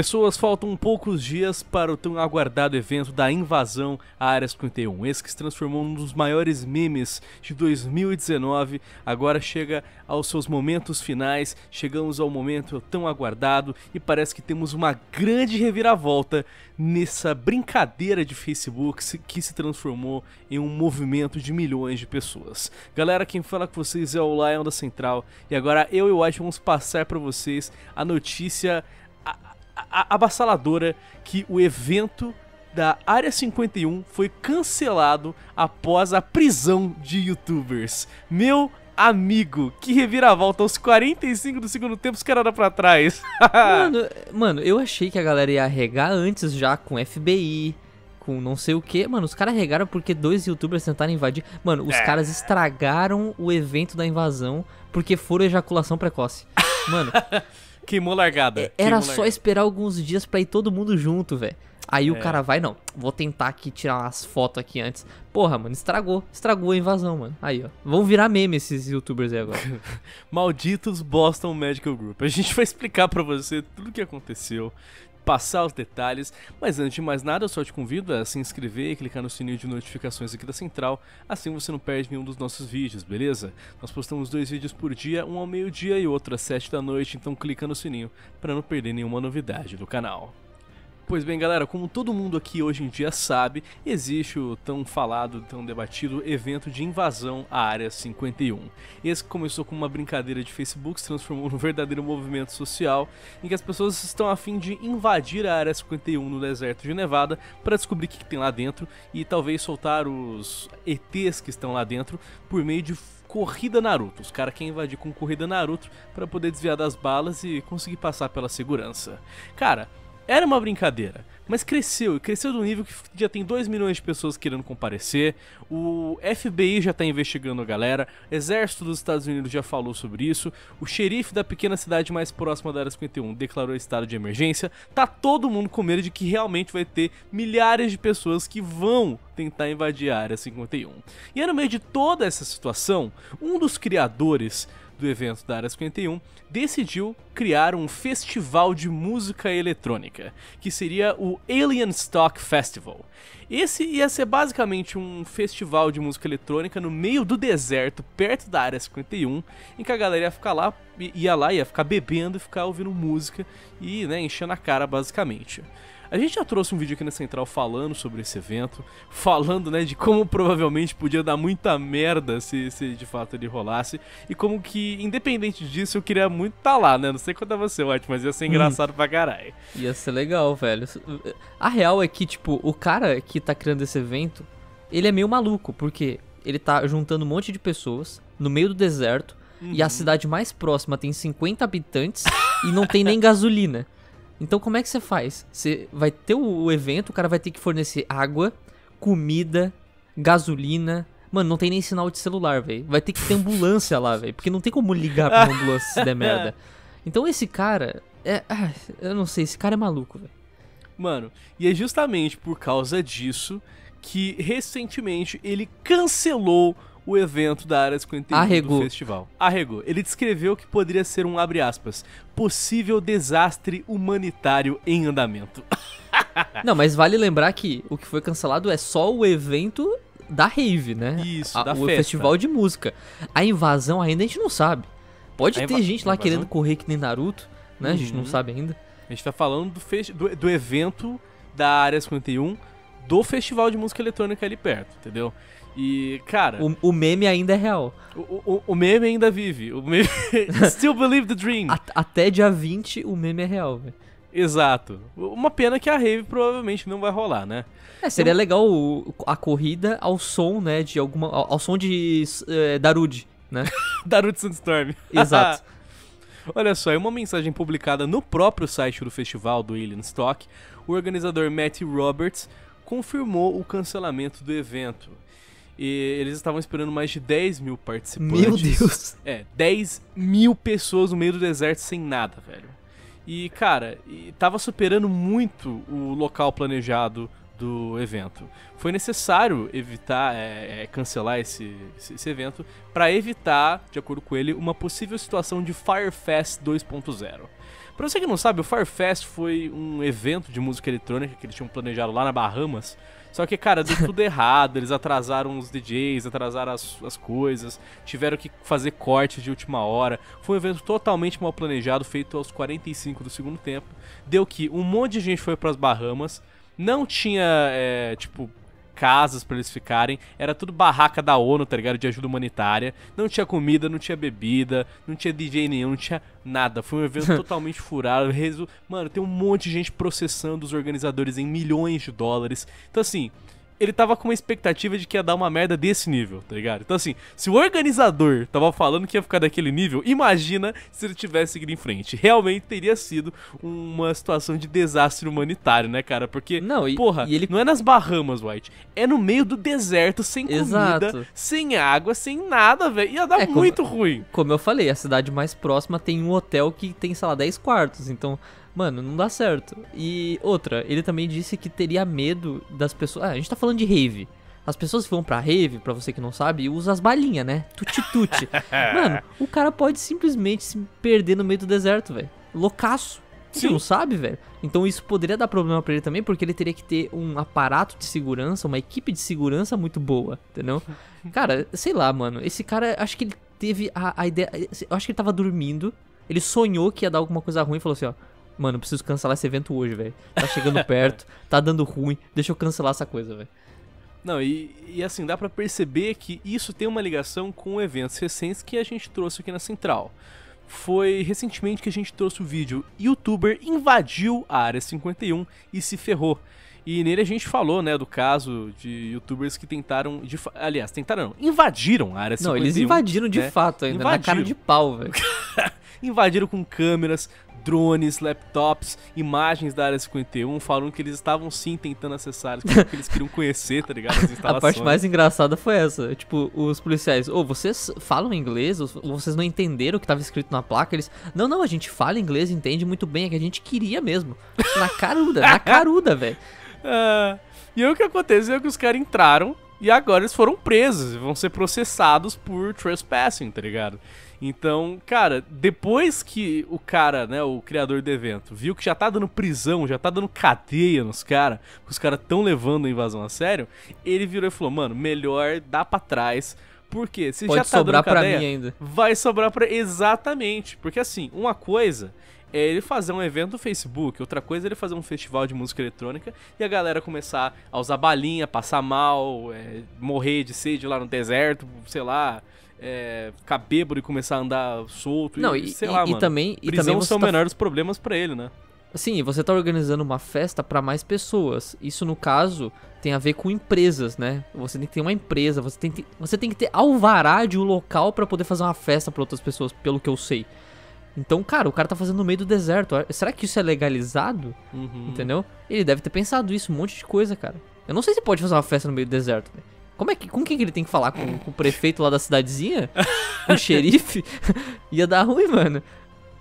Pessoas, faltam poucos dias para o tão aguardado evento da invasão à Área 51. Esse que se transformou num dos maiores memes de 2019, agora chega aos seus momentos finais, chegamos ao momento tão aguardado e parece que temos uma grande reviravolta nessa brincadeira de Facebook que se transformou em um movimento de milhões de pessoas. Galera, quem fala com vocês é o Lion da Central e agora eu e o White vamos passar para vocês a notícia abassaladora que o evento da Área 51 foi cancelado após a prisão de youtubers. Meu amigo, que reviravolta aos 45 do segundo tempo, os caras olham pra trás. mano, mano, eu achei que a galera ia regar antes já com FBI, com não sei o que. Mano, os caras regaram porque dois youtubers tentaram invadir. Mano, os é. caras estragaram o evento da invasão porque foram ejaculação precoce. Mano. Queimou largada. É, Queimou Era largada. só esperar alguns dias pra ir todo mundo junto, velho. Aí é. o cara vai, não, vou tentar aqui tirar umas fotos aqui antes. Porra, mano, estragou. Estragou a invasão, mano. Aí, ó. Vão virar meme esses youtubers aí agora. Malditos Boston Medical Group. A gente vai explicar para você tudo o que aconteceu passar os detalhes, mas antes de mais nada, eu só te convido a se inscrever e clicar no sininho de notificações aqui da Central, assim você não perde nenhum dos nossos vídeos, beleza? Nós postamos dois vídeos por dia, um ao meio-dia e outro às 7 da noite, então clica no sininho para não perder nenhuma novidade do canal. Pois bem, galera, como todo mundo aqui hoje em dia sabe, existe o tão falado, tão debatido evento de invasão à Área 51. Esse começou com uma brincadeira de Facebook, se transformou num verdadeiro movimento social em que as pessoas estão a fim de invadir a Área 51 no deserto de Nevada para descobrir o que, tem lá dentro e talvez soltar os ETs que estão lá dentro por meio de corrida Naruto. Os caras querem invadir com corrida Naruto para poder desviar das balas e conseguir passar pela segurança. Cara, era uma brincadeira, mas cresceu, e cresceu do nível que já tem 2 milhões de pessoas querendo comparecer, o FBI já está investigando a galera, o Exército dos Estados Unidos já falou sobre isso, o xerife da pequena cidade mais próxima da Área 51 declarou estado de emergência, tá todo mundo com medo de que realmente vai ter milhares de pessoas que vão tentar invadir a Área 51. E é no meio de toda essa situação, um dos criadores do evento da Área 51, decidiu criar um festival de música eletrônica, que seria o Alien Stock Festival. Esse ia ser basicamente um festival de música eletrônica no meio do deserto, perto da Área 51, em que a galera ia ficar lá, ia lá, ia ficar bebendo e ficar ouvindo música e né, enchendo a cara basicamente. A gente já trouxe um vídeo aqui na Central falando sobre esse evento, falando, né, de como provavelmente podia dar muita merda se, se de fato ele rolasse, e como que, independente disso, eu queria muito estar tá lá, né? Não sei quanto é você, White, mas ia ser hum. engraçado hum. pra caralho. Ia ser legal, velho. A real é que, tipo, o cara que tá criando esse evento, ele é meio maluco, porque ele tá juntando um monte de pessoas no meio do deserto, uhum. e a uhum. cidade mais próxima tem 50 habitantes e não tem nem gasolina. Então como é que você faz? Você vai ter o evento, o cara vai ter que fornecer água, comida, gasolina. Mano, não tem nem sinal de celular, velho. Vai ter que ter ambulância lá, velho. Porque não tem como ligar pra uma ambulância se der merda. Então esse cara. É, eu não sei, esse cara é maluco, velho. Mano, e é justamente por causa disso que recentemente ele cancelou o evento da Área 51 Arregou. do festival. Arregou. Ele descreveu que poderia ser um, abre aspas, possível desastre humanitário em andamento. Não, mas vale lembrar que o que foi cancelado é só o evento da rave, né? Isso, a, da o festa. festival de música. A invasão ainda a gente não sabe. Pode a ter gente lá querendo correr que nem Naruto, né? Uhum. A gente não uhum. sabe ainda. A gente tá falando do, do, do evento da Área 51 do festival de música eletrônica ali perto, entendeu? E, cara. O, o meme ainda é real. O, o, o, meme ainda vive. O meme. Still believe the dream. A, até dia 20 o meme é real, velho. Exato. Uma pena que a rave provavelmente não vai rolar, né? É, seria então- legal a corrida ao som, né, de alguma... Ao, ao som de é, Darude, né? Darude Sandstorm. Exato. Olha só, em uma mensagem publicada no próprio site do festival do Alien Stock, o organizador Matt Roberts confirmou o cancelamento do evento. E eles estavam esperando mais de 10 mil participantes. Meu Deus! É, 10 mil pessoas no meio do deserto sem nada, velho. E, cara, tava superando muito o local planejado do evento. Foi necessário evitar, é, é, cancelar esse, esse evento para evitar, de acordo com ele, uma possível situação de Firefest 2.0. Pra você que não sabe, o Firefest foi um evento de música eletrônica que eles tinham planejado lá na Bahamas. Só que, cara, deu tudo errado. Eles atrasaram os DJs, atrasaram as, as coisas, tiveram que fazer cortes de última hora. Foi um evento totalmente mal planejado, feito aos 45 do segundo tempo. Deu que um monte de gente foi para as Bahamas. Não tinha, é, tipo, casas para eles ficarem. Era tudo barraca da ONU, tá ligado? De ajuda humanitária. Não tinha comida, não tinha bebida, não tinha DJ nenhum, não tinha nada. Foi um evento totalmente furado. Resu... Mano, tem um monte de gente processando os organizadores em milhões de dólares. Então, assim, ele tava com uma expectativa de que ia dar uma merda desse nível, tá ligado? Então, assim, se o organizador tava falando que ia ficar daquele nível, imagina se ele tivesse seguido em frente. Realmente teria sido uma situação de desastre humanitário, né, cara? Porque, não, e, porra, e ele... não é nas Bahamas, White. É no meio do deserto, sem Exato. comida, sem água, sem nada, velho. Ia dar é, muito como, ruim. Como eu falei, a cidade mais próxima tem um hotel que tem, sei lá, 10 quartos. Então, Mano, não dá certo. E outra, ele também disse que teria medo das pessoas. Ah, a gente tá falando de rave. As pessoas que vão pra rave, pra você que não sabe, usam as balinhas, né? Tuti-tuti. Mano, o cara pode simplesmente se perder no meio do deserto, velho. Loucaço. Você não sabe, velho. Então isso poderia dar problema para ele também, porque ele teria que ter um aparato de segurança, uma equipe de segurança muito boa, entendeu? Cara, sei lá, mano. Esse cara, acho que ele teve a, a ideia. Eu acho que ele tava dormindo. Ele sonhou que ia dar alguma coisa ruim e falou assim: ó, mano, eu preciso cancelar esse evento hoje, velho. Tá chegando perto, tá dando ruim, deixa eu cancelar essa coisa, velho. Não, e, e, assim, dá para perceber que isso tem uma ligação com eventos recentes que a gente trouxe aqui na Central. Foi recentemente que a gente trouxe o vídeo Youtuber invadiu a Área 51 e se ferrou. E nele a gente falou, né, do caso de youtubers que tentaram. De, aliás, tentaram não, invadiram a área 51. Não, eles invadiram de né? fato ainda, invadiram. na cara de pau, velho. invadiram com câmeras, drones, laptops, imagens da Área 51, falando que eles estavam sim tentando acessar, que eles queriam conhecer, tá ligado? A parte mais engraçada foi essa. Tipo, os policiais, ou oh, vocês falam inglês? Ou vocês não entenderam o que estava escrito na placa? Eles, não, não, a gente fala inglês, entende muito bem, é que a gente queria mesmo. Na caruda, na caruda, velho. Ah, e aí o que aconteceu é que os caras entraram e agora eles foram presos, vão ser processados por trespassing, tá ligado? Então, cara, depois que o cara, né, o criador do evento, viu que já tá dando prisão, já tá dando cadeia nos caras, os caras tão levando a invasão a sério, ele virou e falou: "Mano, melhor dar para trás, porque se Pode já tá sobrar dando cadeia, pra mim ainda. vai sobrar para exatamente, porque assim, uma coisa é ele fazer um evento no Facebook, outra coisa é ele fazer um festival de música eletrônica e a galera começar a usar balinha, passar mal, é, morrer de sede lá no deserto, sei lá, é, ficar bêbado e começar a andar solto. Não, e, sei e, lá, e, mano, também, prisão e também são tá... menores problemas para ele, né? Sim, você tá organizando uma festa para mais pessoas. Isso, no caso, tem a ver com empresas, né? Você tem que ter uma empresa, você tem que, você tem que ter alvará de um local para poder fazer uma festa para outras pessoas, pelo que eu sei. Então, cara, o cara tá fazendo no meio do deserto. É, será que isso é legalizado? Uhum. Entendeu? Ele deve ter pensado isso, um monte de coisa, cara. Eu não sei se pode fazer uma festa no meio do deserto. Né? Como é que, com quem que ele tem que falar? Com, com o prefeito lá da cidadezinha? Com o xerife? Ia dar ruim, mano.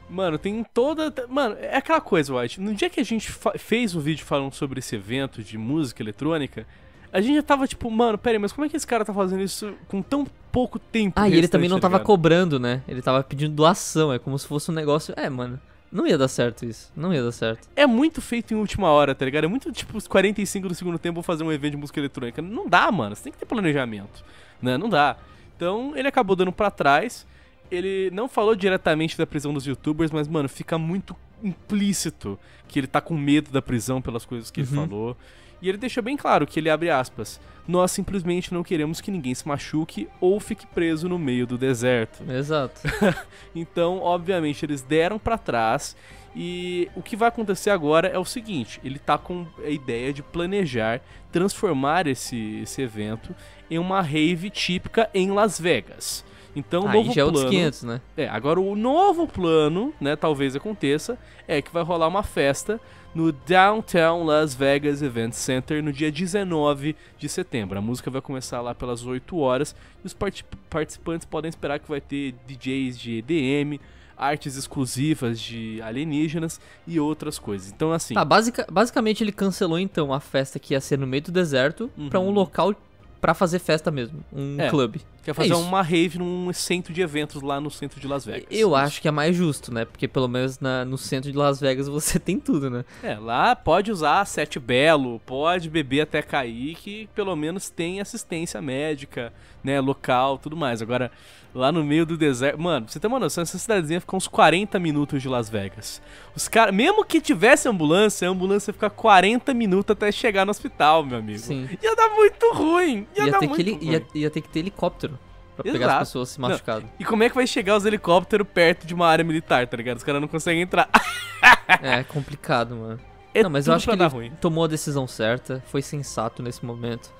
Mano, tem toda. Mano, é aquela coisa, White. No dia que a gente fez um vídeo falando sobre esse evento de música eletrônica, a gente já tava tipo, mano, pera aí, mas como é que esse cara tá fazendo isso com tão pouco tempo? Ah, e ele também não tá tava cobrando, né? Ele tava pedindo doação, é como se fosse um negócio. É, mano. Não ia dar certo isso. Não ia dar certo. É muito feito em última hora, tá ligado? É muito tipo os 45 do segundo tempo fazer um evento de música eletrônica. Não dá, mano. Você tem que ter planejamento. Né? Não dá. Então ele acabou dando para trás ele não falou diretamente da prisão dos youtubers, mas, mano, fica muito implícito que ele tá com medo da prisão pelas coisas que uhum. ele falou. E ele deixou bem claro que ele abre aspas. Nós simplesmente não queremos que ninguém se machuque ou fique preso no meio do deserto. Exato. então, obviamente, eles deram para trás e o que vai acontecer agora é o seguinte: ele tá com a ideia de planejar transformar esse, esse evento em uma rave típica em Las Vegas. Então, ah, novo já plano, é outros 500, né? É, agora o novo plano, né, talvez aconteça, é que vai rolar uma festa no Downtown Las Vegas Event Center no dia 19 de setembro. A música vai começar lá pelas 8 horas e os part participantes podem esperar que vai ter DJs de EDM, artes exclusivas de alienígenas e outras coisas. Então, assim. Tá, basicamente ele cancelou então a festa que ia ser no meio do deserto uhum. para um local para fazer festa mesmo, um é. clube. Quer fazer é uma rave num centro de eventos lá no centro de Las Vegas. Eu acho que é mais justo, né? Porque pelo menos na, no centro de Las Vegas você tem tudo, né? É, lá pode usar sete belo, pode beber até cair, que pelo menos tem assistência médica, né? Local, tudo mais. Agora, lá no meio do deserto. Mano, você tem uma noção, essa cidadezinha fica uns 40 minutos de Las Vegas. Os caras, mesmo que tivesse ambulância, a ambulância fica 40 minutos até chegar no hospital, meu amigo. Sim. Ia dar muito ruim. Ia, ia dar muito ruim. Ia, ia ter que ter helicóptero. Pra Exato. pegar as pessoas se machucadas. E como é que vai chegar os helicópteros perto de uma área militar, tá ligado? Os caras não conseguem entrar. é, complicado, mano. É não, mas eu acho que ele ruim. tomou a decisão certa, foi sensato nesse momento.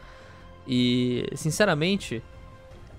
E, sinceramente,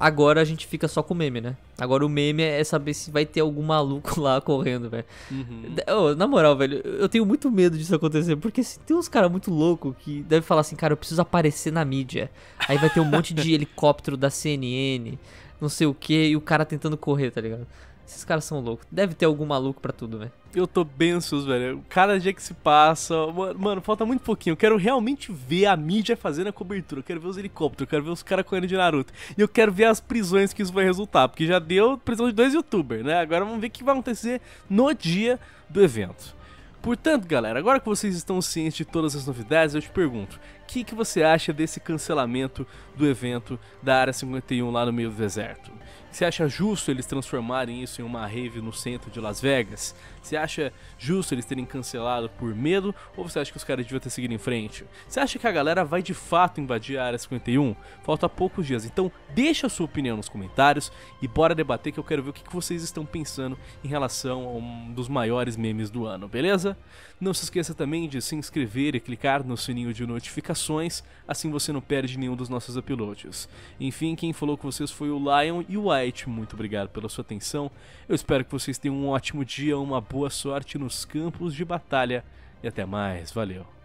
Agora a gente fica só com o meme, né? Agora o meme é saber se vai ter algum maluco lá correndo, velho. Uhum. Oh, na moral, velho, eu tenho muito medo disso acontecer, porque se tem uns caras muito loucos que deve falar assim, cara, eu preciso aparecer na mídia. Aí vai ter um monte de helicóptero da CNN, não sei o que, e o cara tentando correr, tá ligado? Esses caras são loucos. Deve ter algum maluco pra tudo, velho. Eu tô bem ansioso, velho. Cada dia que se passa. Mano, mano, falta muito pouquinho. Eu quero realmente ver a mídia fazendo a cobertura. Eu quero ver os helicópteros. Eu quero ver os caras correndo de Naruto. E eu quero ver as prisões que isso vai resultar. Porque já deu prisão de dois youtubers, né? Agora vamos ver o que vai acontecer no dia do evento. Portanto, galera, agora que vocês estão cientes de todas as novidades, eu te pergunto: o que, que você acha desse cancelamento do evento da Área 51 lá no meio do deserto? Você acha justo eles transformarem isso em uma rave no centro de Las Vegas? Você acha justo eles terem cancelado por medo ou você acha que os caras deviam ter seguido em frente? Você acha que a galera vai de fato invadir a área 51? Falta poucos dias, então deixa a sua opinião nos comentários e bora debater que eu quero ver o que vocês estão pensando em relação a um dos maiores memes do ano, beleza? Não se esqueça também de se inscrever e clicar no sininho de notificações, assim você não perde nenhum dos nossos uploads. Enfim, quem falou com vocês foi o Lion e o White, muito obrigado pela sua atenção. Eu espero que vocês tenham um ótimo dia, uma boa sorte nos campos de batalha e até mais. Valeu!